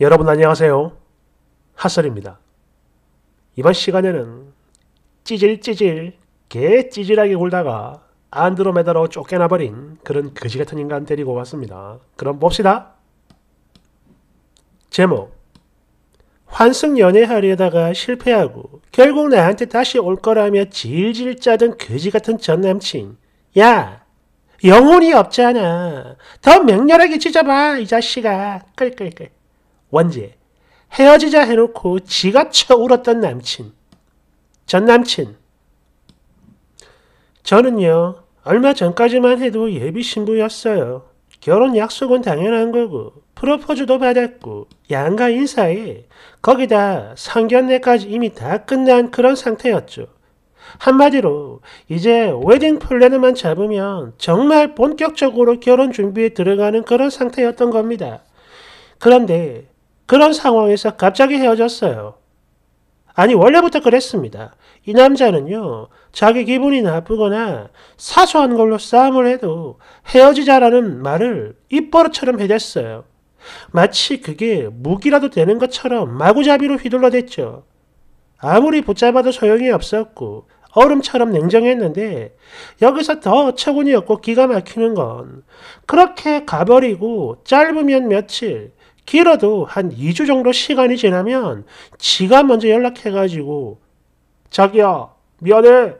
여러분 안녕하세요. 핫설입니다. 이번 시간에는 찌질찌질 개 찌질하게 굴다가 안드로메다로 쫓겨나버린 그런 거지같은 인간 데리고 왔습니다. 그럼 봅시다. 제목 환승 연애하려다가 실패하고 결국 나한테 다시 올 거라며 질질 짜던 거지같은 전남친 야! 영혼이 없잖아. 더 맹렬하게 찢어봐 이 자식아. 끌끌끌. 원제 헤어지자 해놓고 지가 쳐 울었던 남친 전 남친 저는요 얼마 전까지만 해도 예비 신부였어요. 결혼 약속은 당연한 거고 프로포즈도 받았고 양가 인사에 거기다 성견례까지 이미 다 끝난 그런 상태였죠. 한마디로 이제 웨딩 플랜너만 잡으면 정말 본격적으로 결혼 준비에 들어가는 그런 상태였던 겁니다. 그런데 그런 상황에서 갑자기 헤어졌어요. 아니, 원래부터 그랬습니다. 이 남자는요, 자기 기분이 나쁘거나 사소한 걸로 싸움을 해도 헤어지자라는 말을 입버릇처럼 해댔어요. 마치 그게 무기라도 되는 것처럼 마구잡이로 휘둘러댔죠. 아무리 붙잡아도 소용이 없었고, 얼음처럼 냉정했는데, 여기서 더 어처구니 없고 기가 막히는 건, 그렇게 가버리고, 짧으면 며칠, 길어도 한 2주 정도 시간이 지나면 지가 먼저 연락해가지고 자기야 미안해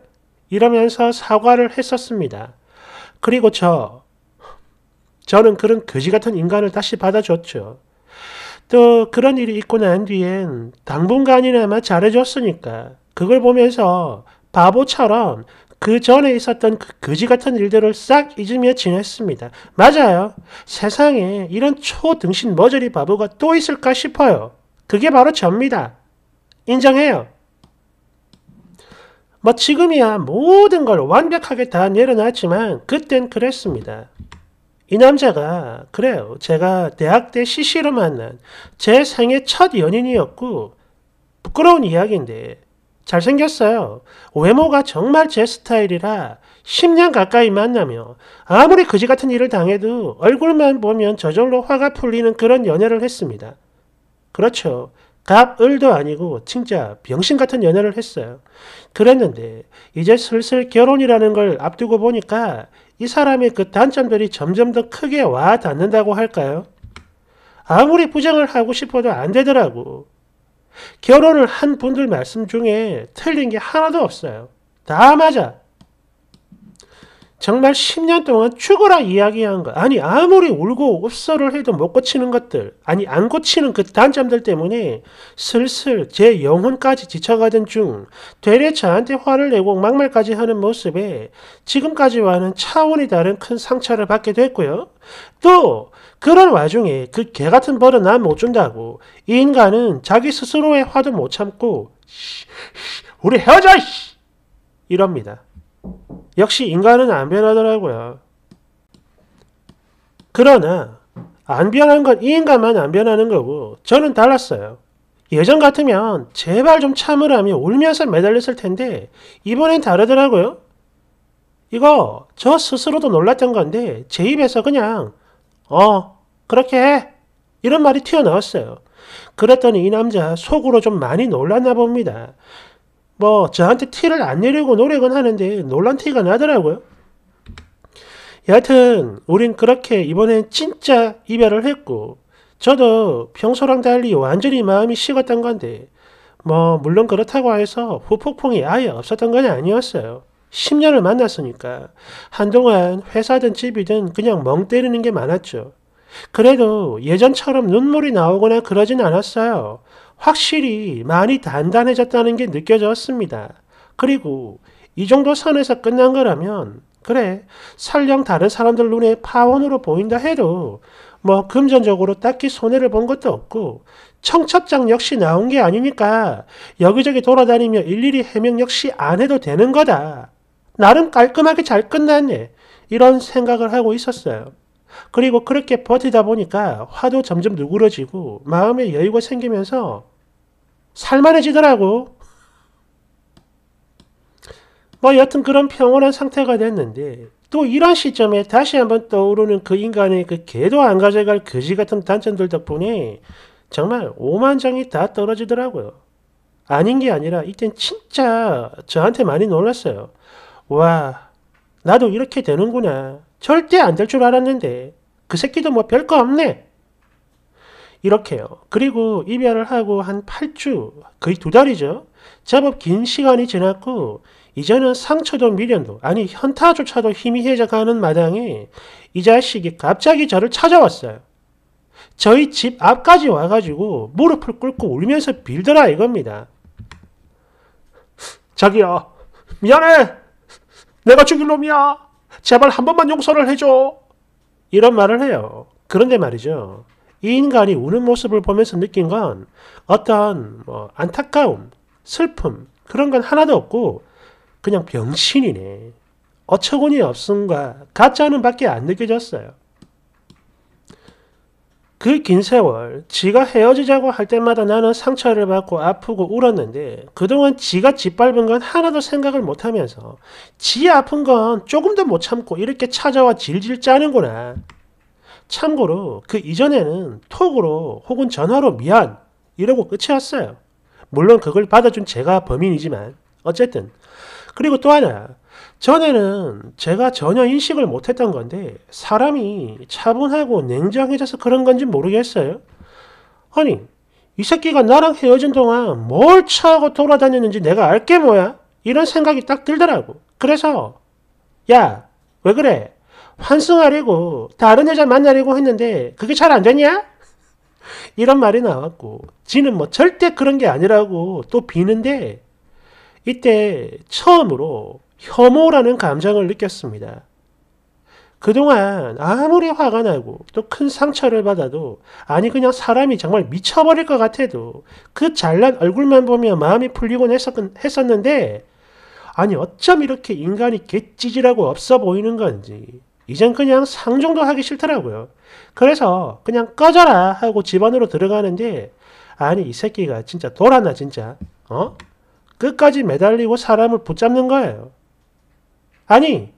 이러면서 사과를 했었습니다. 그리고 저 저는 그런 거지 같은 인간을 다시 받아줬죠. 또 그런 일이 있고 난 뒤엔 당분간이나마 잘해줬으니까 그걸 보면서 바보처럼 그 전에 있었던 그 거지 같은 일들을 싹 잊으며 지냈습니다. 맞아요. 세상에 이런 초등신 머저리 바보가 또 있을까 싶어요. 그게 바로 접니다. 인정해요. 뭐 지금이야 모든 걸 완벽하게 다 내려놨지만 그땐 그랬습니다. 이 남자가 그래요. 제가 대학 때 CC로 만난 제 생애 첫 연인이었고 부끄러운 이야기인데 잘생겼어요. 외모가 정말 제 스타일이라 10년 가까이 만나며 아무리 그지 같은 일을 당해도 얼굴만 보면 저절로 화가 풀리는 그런 연애를 했습니다. 그렇죠. 갑을도 아니고 진짜 병신 같은 연애를 했어요. 그랬는데 이제 슬슬 결혼이라는 걸 앞두고 보니까 이 사람의 그 단점들이 점점 더 크게 와 닿는다고 할까요? 아무리 부정을 하고 싶어도 안 되더라고. 결혼을 한 분들 말씀 중에 틀린 게 하나도 없어요. 다 맞아. 정말 10년 동안 죽어라 이야기한 거. 아니, 아무리 울고 읍소를 해도 못 고치는 것들. 아니, 안 고치는 그 단점들 때문에 슬슬 제 영혼까지 지쳐가던 중 되레 저한테 화를 내고 막말까지 하는 모습에 지금까지와는 차원이 다른 큰 상처를 받게 됐고요. 또, 그런 와중에 그 개 같은 벌은 난못 준다고 이 인간은 자기 스스로의 화도 못 참고 우리 헤어져! 이럽니다. 역시 인간은 안 변하더라고요. 그러나 안 변한 건 이 인간만 안 변하는 거고 저는 달랐어요. 예전 같으면 제발 좀 참으라며 울면서 매달렸을 텐데 이번엔 다르더라고요. 이거 저 스스로도 놀랐던 건데 제 입에서 그냥 어, 그렇게 해. 이런 말이 튀어나왔어요. 그랬더니 이 남자 속으로 좀 많이 놀랐나 봅니다. 뭐 저한테 티를 안 내려고 노력은 하는데 놀란 티가 나더라고요. 여하튼 우린 그렇게 이번엔 진짜 이별을 했고 저도 평소랑 달리 완전히 마음이 식었던 건데 뭐 물론 그렇다고 해서 후폭풍이 아예 없었던 건 아니었어요. 10년을 만났으니까 한동안 회사든 집이든 그냥 멍 때리는 게 많았죠. 그래도 예전처럼 눈물이 나오거나 그러진 않았어요. 확실히 많이 단단해졌다는 게 느껴졌습니다. 그리고 이 정도 선에서 끝난 거라면 그래 설령 다른 사람들 눈에 파원으로 보인다 해도 뭐 금전적으로 딱히 손해를 본 것도 없고 청첩장 역시 나온 게 아니니까 여기저기 돌아다니며 일일이 해명 역시 안 해도 되는 거다. 나름 깔끔하게 잘 끝났네. 이런 생각을 하고 있었어요. 그리고 그렇게 버티다 보니까 화도 점점 누그러지고 마음에 여유가 생기면서 살만해지더라고. 뭐 여튼 그런 평온한 상태가 됐는데 또 이런 시점에 다시 한번 떠오르는 그 인간의 그 개도 안 가져갈 거지 같은 단점들 덕분에 정말 오만장이 다 떨어지더라고요. 아닌 게 아니라 이땐 진짜 저한테 많이 놀랐어요. 와 나도 이렇게 되는구나. 절대 안 될 줄 알았는데 그 새끼도 뭐 별거 없네. 이렇게요. 그리고 이별을 하고 한 8주, 거의 두 달이죠. 제법 긴 시간이 지났고 이제는 상처도 미련도 아니 현타조차도 희미해져 가는 마당에 이 자식이 갑자기 저를 찾아왔어요. 저희 집 앞까지 와가지고 무릎을 꿇고 울면서 빌더라 이겁니다. 자기야 미안해 내가 죽일 놈이야. 제발 한 번만 용서를 해줘. 이런 말을 해요. 그런데 말이죠. 이 인간이 우는 모습을 보면서 느낀 건 어떤 뭐 안타까움, 슬픔 그런 건 하나도 없고 그냥 병신이네. 어처구니 없음과 가짜는 밖에 안 느껴졌어요. 그긴 세월 지가 헤어지자고 할 때마다 나는 상처를 받고 아프고 울었는데 그동안 지가 짓밟은 건 하나도 생각을 못하면서 지 아픈 건 조금도 못 참고 이렇게 찾아와 질질 짜는구나. 참고로 그 이전에는 톡으로 혹은 전화로 미안 이러고 끝이었어요. 물론 그걸 받아준 제가 범인이지만 어쨌든 그리고 또 하나 전에는 제가 전혀 인식을 못했던 건데 사람이 차분하고 냉정해져서 그런 건지 모르겠어요. 아니 이 새끼가 나랑 헤어진 동안 뭘차고 돌아다녔는지 내가 알게 뭐야? 이런 생각이 딱 들더라고. 그래서 야왜 그래? 환승하려고 다른 여자 만나려고 했는데 그게 잘안 되냐? 이런 말이 나왔고 지는 뭐 절대 그런 게 아니라고 또 비는데 이때 처음으로 혐오라는 감정을 느꼈습니다. 그동안 아무리 화가 나고 또 큰 상처를 받아도 아니 그냥 사람이 정말 미쳐버릴 것 같아도 그 잘난 얼굴만 보면 마음이 풀리곤 했었는데 아니 어쩜 이렇게 인간이 개찌질하고 없어 보이는 건지 이젠 그냥 상종도 하기 싫더라고요. 그래서 그냥 꺼져라 하고 집안으로 들어가는데 아니 이 새끼가 진짜 돌았나 진짜 어? 끝까지 매달리고 사람을 붙잡는 거예요. 아니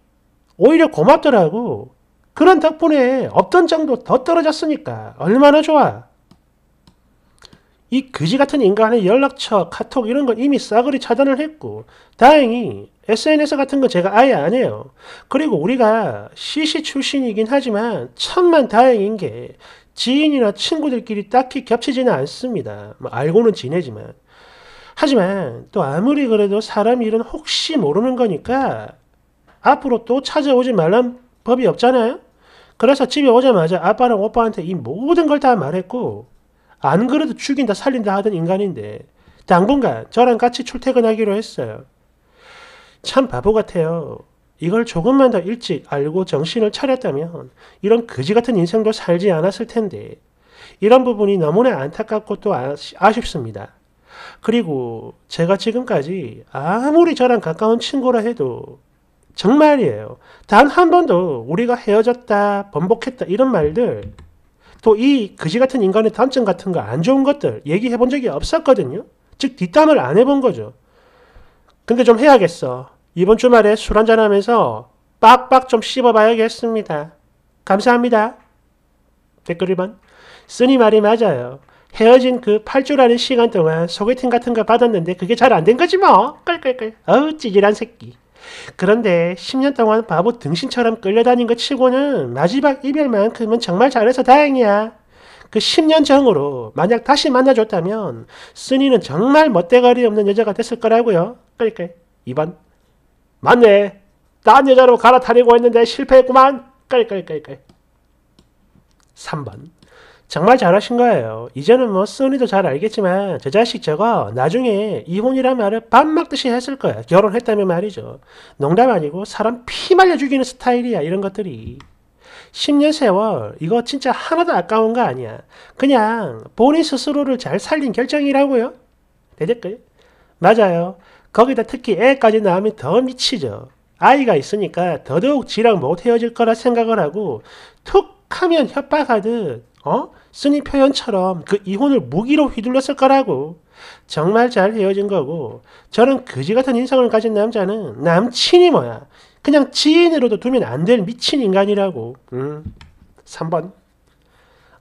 오히려 고맙더라고. 그런 덕분에 없던 정도더 떨어졌으니까 얼마나 좋아. 이 그지 같은 인간의 연락처, 카톡 이런 건 이미 싸그리 차단을 했고 다행히 SNS 같은 건 제가 아예 안 해요. 그리고 우리가 CC 출신이긴 하지만 천만 다행인 게 지인이나 친구들끼리 딱히 겹치지는 않습니다. 뭐 알고는 지내지만. 하지만 또 아무리 그래도 사람 일은 혹시 모르는 거니까 앞으로 또 찾아오지 말란 법이 없잖아요. 그래서 집에 오자마자 아빠랑 오빠한테 이 모든 걸 다 말했고 안 그래도 죽인다 살린다 하던 인간인데 당분간 저랑 같이 출퇴근하기로 했어요. 참 바보 같아요. 이걸 조금만 더 일찍 알고 정신을 차렸다면 이런 거지 같은 인생도 살지 않았을 텐데 이런 부분이 너무나 안타깝고 또 아쉽습니다. 그리고 제가 지금까지 아무리 저랑 가까운 친구라 해도 정말이에요. 단 한 번도 우리가 헤어졌다, 번복했다 이런 말들 또 이 그지 같은 인간의 단점 같은 거 안 좋은 것들 얘기해 본 적이 없었거든요. 즉 뒷담을 안 해본 거죠. 근데 좀 해야겠어. 이번 주말에 술 한잔 하면서 빡빡 좀 씹어봐야겠습니다. 감사합니다. 댓글 1번. 쓰니 말이 맞아요. 헤어진 그 8주 라는 시간 동안 소개팅 같은 거 받았는데 그게 잘 안 된 거지 뭐. 끌끌끌. 어우 찌질한 새끼. 그런데 10년 동안 바보 등신처럼 끌려다닌 것 치고는 마지막 이별만큼은 정말 잘해서 다행이야. 그 10년 전으로 만약 다시 만나줬다면 순니는 정말 멋대가리 없는 여자가 됐을 거라고요. 그러니까 2번 맞네. 딴 여자로 갈아타려고 했는데 실패했구만. 깔깔깔깔. 그러니까, 3번 그러니까, 그러니까. 정말 잘하신 거예요. 이제는 뭐 써니도 잘 알겠지만 저 자식 저거 나중에 이혼이라 말을 밥 먹듯이 했을 거야. 결혼했다면 말이죠. 농담 아니고 사람 피 말려 죽이는 스타일이야. 이런 것들이. 10년 세월 이거 진짜 하나도 아까운 거 아니야. 그냥 본인 스스로를 잘 살린 결정이라고요. 대댓글. 맞아요. 거기다 특히 애까지 낳으면 더 미치죠. 아이가 있으니까 더더욱 지랑 못 헤어질 거라 생각을 하고 툭 하면 협박하듯 어? 쓰니 표현처럼 그 이혼을 무기로 휘둘렀을 거라고. 정말 잘 헤어진 거고 저런 거지 같은 인성을 가진 남자는 남친이 뭐야. 그냥 지인으로도 두면 안 될 미친 인간이라고. 음. 3번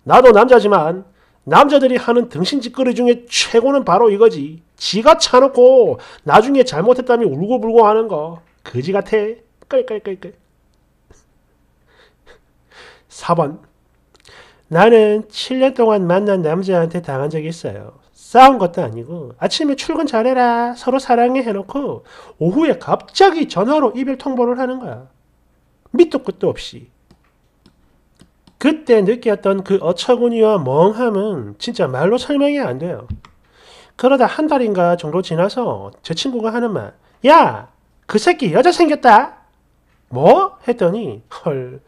나도 남자지만 남자들이 하는 등신짓거리 중에 최고는 바로 이거지. 지가 차놓고 나중에 잘못했다며 울고불고 하는 거. 거지 같아. 끌끌끌끌. 4번 나는 7년 동안 만난 남자한테 당한 적이 있어요. 싸운 것도 아니고 아침에 출근 잘해라 서로 사랑해 해놓고 오후에 갑자기 전화로 이별 통보를 하는 거야. 밑도 끝도 없이. 그때 느꼈던 그 어처구니와 멍함은 진짜 말로 설명이 안 돼요. 그러다 한 달인가 정도 지나서 제 친구가 하는 말, 야! 그 새끼 여자 생겼다! 뭐? 했더니, 헐,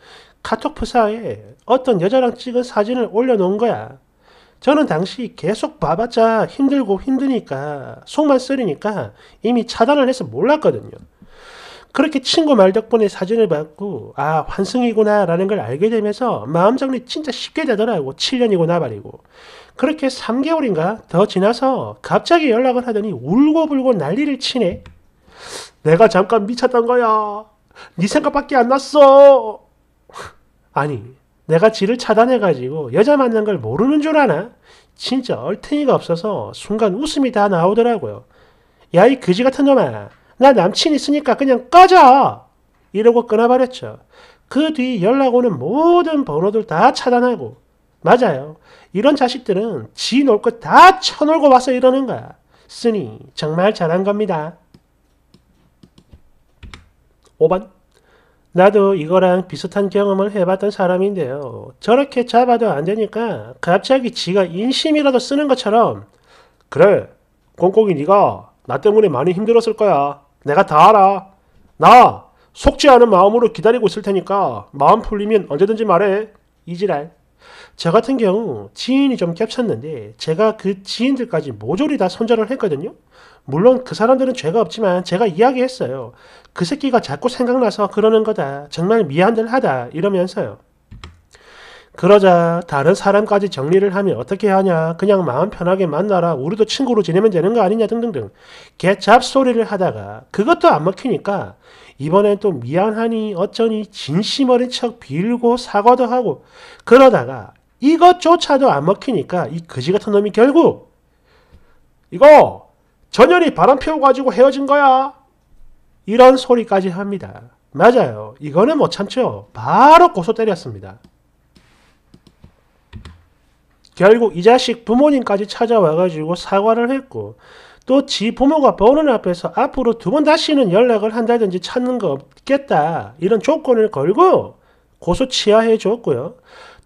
카톡 프사에 어떤 여자랑 찍은 사진을 올려놓은 거야. 저는 당시 계속 봐봤자 힘들고 힘드니까 속만 쓰리니까 이미 차단을 해서 몰랐거든요. 그렇게 친구 말 덕분에 사진을 받고 아 환승이구나 라는 걸 알게 되면서 마음 정리 진짜 쉽게 되더라고 7년이고 나발이고 그렇게 3개월인가 더 지나서 갑자기 연락을 하더니 울고불고 난리를 치네 내가 잠깐 미쳤던 거야 네 생각밖에 안 났어 아니 내가 지를 차단해가지고 여자 만난 걸 모르는 줄 아나? 진짜 얼탱이가 없어서 순간 웃음이 다 나오더라고요. 야이 그지 같은 놈아 나 남친 있으니까 그냥 꺼져! 이러고 끊어버렸죠. 그 뒤 연락 오는 모든 번호들 다 차단하고 맞아요. 이런 자식들은 지 놀 것 다 쳐놀고 와서 이러는 거야. 쓰니 정말 잘한 겁니다. 5번 나도 이거랑 비슷한 경험을 해봤던 사람인데요. 저렇게 잡아도 안 되니까 갑자기 지가 인심이라도 쓰는 것처럼 그래, 꽁꽁이 네가 나 때문에 많이 힘들었을 거야. 내가 다 알아. 나 속지 않은 마음으로 기다리고 있을 테니까 마음 풀리면 언제든지 말해. 이지랄. 저 같은 경우 지인이 좀 겹쳤는데 제가 그 지인들까지 모조리 다 손절을 했거든요. 물론 그 사람들은 죄가 없지만 제가 이야기했어요. 그 새끼가 자꾸 생각나서 그러는 거다. 정말 미안들 하다. 이러면서요. 그러자 다른 사람까지 정리를 하면 어떻게 하냐 그냥 마음 편하게 만나라 우리도 친구로 지내면 되는 거 아니냐 등등등 개잡 소리를 하다가 그것도 안 먹히니까 이번엔 또 미안하니 어쩌니 진심 어린 척 빌고 사과도 하고 그러다가 이것조차도 안 먹히니까 이 거지 같은 놈이 결국 이거 전열이 바람 피워가지고 헤어진 거야 이런 소리까지 합니다. 맞아요. 이거는 못 참죠. 바로 고소 때렸습니다. 결국 이 자식 부모님까지 찾아와가지고 사과를 했고 또지 부모가 보는 앞에서 앞으로 두 번 다시는 연락을 한다든지 찾는 거 없겠다 이런 조건을 걸고 고소 취하해 줬고요.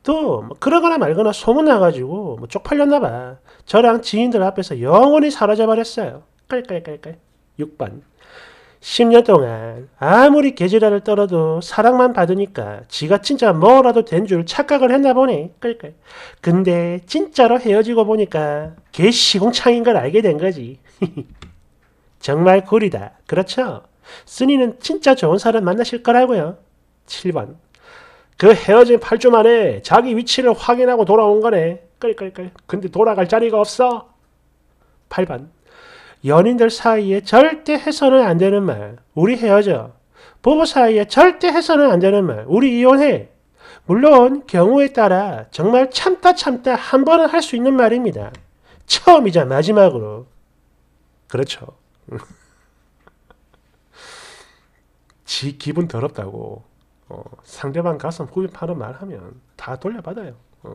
또뭐 그러거나 말거나 소문 나가지고 뭐 쪽팔렸나 봐. 저랑 지인들 앞에서 영원히 사라져 버렸어요. 깔깔깔깔. 6번. 10년 동안 아무리 계절화를 떨어도 사랑만 받으니까 지가 진짜 뭐라도 된 줄 착각을 했나 보네. 근데 진짜로 헤어지고 보니까 개시공창인 걸 알게 된 거지. 정말 구리다. 그렇죠? 순니는 진짜 좋은 사람 만나실 거라고요. 7번. 그 헤어진 8주 만에 자기 위치를 확인하고 돌아온 거네. 끌끌끌. 근데 돌아갈 자리가 없어. 8번. 연인들 사이에 절대 해서는 안 되는 말. 우리 헤어져. 부부 사이에 절대 해서는 안 되는 말. 우리 이혼해. 물론 경우에 따라 정말 참다 참다 한 번은 할 수 있는 말입니다. 처음이자 마지막으로 그렇죠. 지 기분 더럽다고 어, 상대방 가슴 후벼파는 말 하면 다 돌려받아요. 어,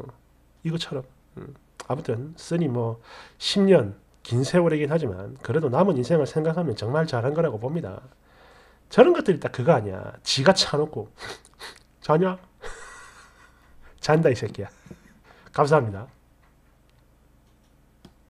이것처럼. 음. 아무튼 쓰니 뭐 10년 긴 세월이긴 하지만 그래도 남은 인생을 생각하면 정말 잘한 거라고 봅니다. 저런 것들이 딱 그거 아니야. 지가 차놓고 자냐? 잔다 이 새끼야. 감사합니다.